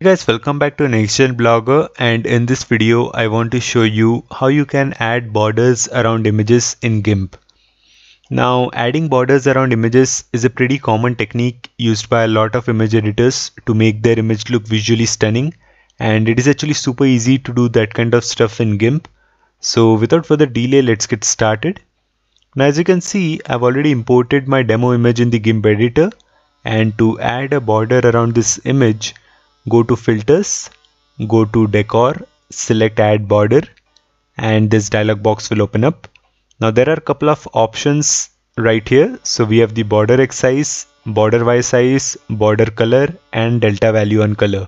Hey guys welcome back to NextGen Blogger and in this video I want to show you how you can add borders around images in GIMP. Now adding borders around images is a pretty common technique used by a lot of image editors to make their image look visually stunning and it is actually super easy to do that kind of stuff in GIMP. So without further delay let's get started. Now as you can see I've already imported my demo image in the GIMP editor and to add a border around this image go to filters go to decor select add border and this dialog box will open up now there are a couple of options right here so we have the border x size border y size border color and delta value on color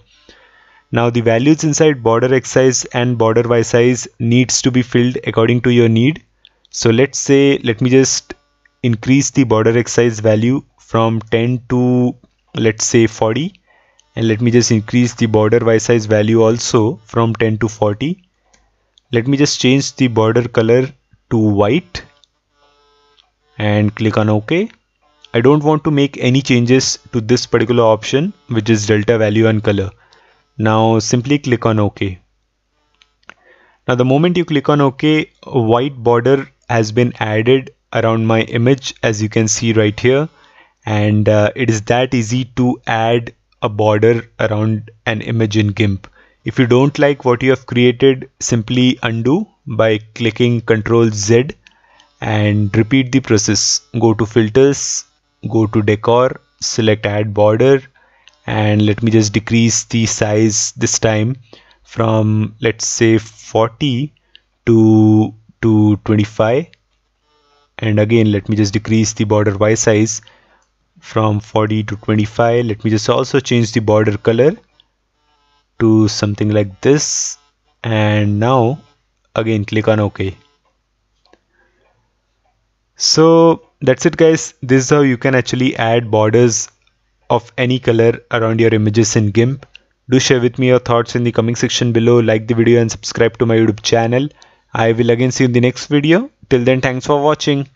now the values inside border x size and border y size needs to be filled according to your need so let's say let me just increase the border x size value from 10 to let's say 40 and let me just increase the border y size value also from 10 to 40 let me just change the border color to white and click on OK I don't want to make any changes to this particular option which is delta value and color now simply click on OK now the moment you click on OK white border has been added around my image as you can see right here and uh, it is that easy to add a border around an image in GIMP. If you don't like what you have created, simply undo by clicking Ctrl Z and repeat the process. Go to filters, go to decor, select add border and let me just decrease the size this time from let's say 40 to to 25 and again let me just decrease the border y size from 40 to 25 let me just also change the border color to something like this and now again click on ok so that's it guys this is how you can actually add borders of any color around your images in GIMP do share with me your thoughts in the comment section below like the video and subscribe to my youtube channel i will again see you in the next video till then thanks for watching